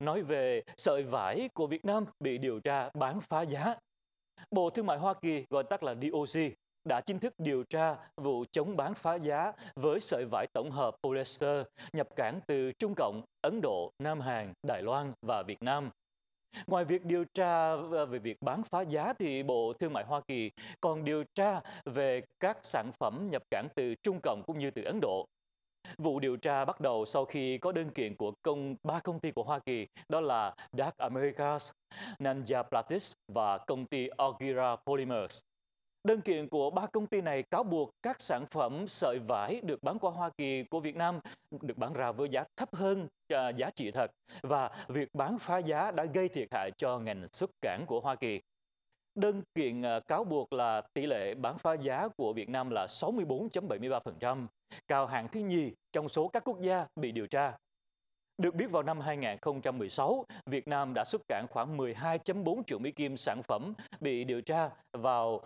nói về sợi vải của Việt Nam bị điều tra bán phá giá. Bộ Thương mại Hoa Kỳ gọi tắt là DOJ đã chính thức điều tra vụ chống bán phá giá với sợi vải tổng hợp polyester nhập cảng từ Trung Cộng, Ấn Độ, Nam Hàn, Đài Loan và Việt Nam. Ngoài việc điều tra về việc bán phá giá thì Bộ Thương mại Hoa Kỳ còn điều tra về các sản phẩm nhập cảng từ Trung Cộng cũng như từ Ấn Độ. Vụ điều tra bắt đầu sau khi có đơn kiện của công ba công ty của Hoa Kỳ, đó là Dark Americas, Nanja Platis và công ty Algira Polymers. Đơn kiện của ba công ty này cáo buộc các sản phẩm sợi vải được bán qua Hoa Kỳ của Việt Nam được bán ra với giá thấp hơn à, giá trị thật và việc bán phá giá đã gây thiệt hại cho ngành xuất cảng của Hoa Kỳ. Đơn kiện ờ, cáo buộc là tỷ lệ bán phá giá của Việt Nam là 64.73%, cao hạng thứ nhì trong số các quốc gia bị điều tra. Được biết vào năm 2016, Việt Nam đã xuất cảng khoảng 12.4 triệu Mỹ Kim sản phẩm bị điều tra vào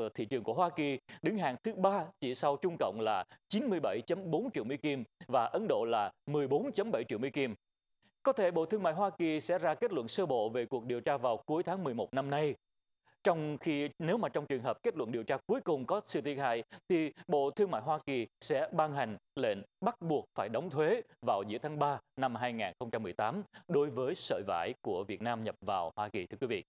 uh, thị trường của Hoa Kỳ, đứng hàng thứ ba chỉ sau Trung Cộng là 97.4 triệu Mỹ Kim và Ấn Độ là 14.7 triệu Mỹ Kim. Có thể Bộ Thương mại Hoa Kỳ sẽ ra kết luận sơ bộ về cuộc điều tra vào cuối tháng 11 năm nay trong khi nếu mà trong trường hợp kết luận điều tra cuối cùng có sự thiệt hại thì Bộ Thương mại Hoa Kỳ sẽ ban hành lệnh bắt buộc phải đóng thuế vào giữa tháng 3 năm 2018 đối với sợi vải của Việt Nam nhập vào Hoa Kỳ thưa quý vị.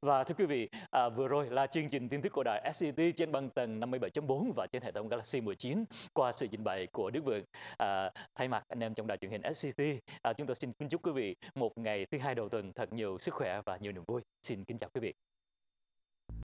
Và thưa quý vị, à, vừa rồi là chương trình tin tức của đài SCT trên băng tầng 57.4 và trên hệ thống Galaxy 19 qua sự trình bày của Đức Vượng. À, thay mặt anh em trong đài truyền hình SCT, à, chúng tôi xin kính chúc quý vị một ngày thứ hai đầu tuần thật nhiều sức khỏe và nhiều niềm vui. Xin kính chào quý vị.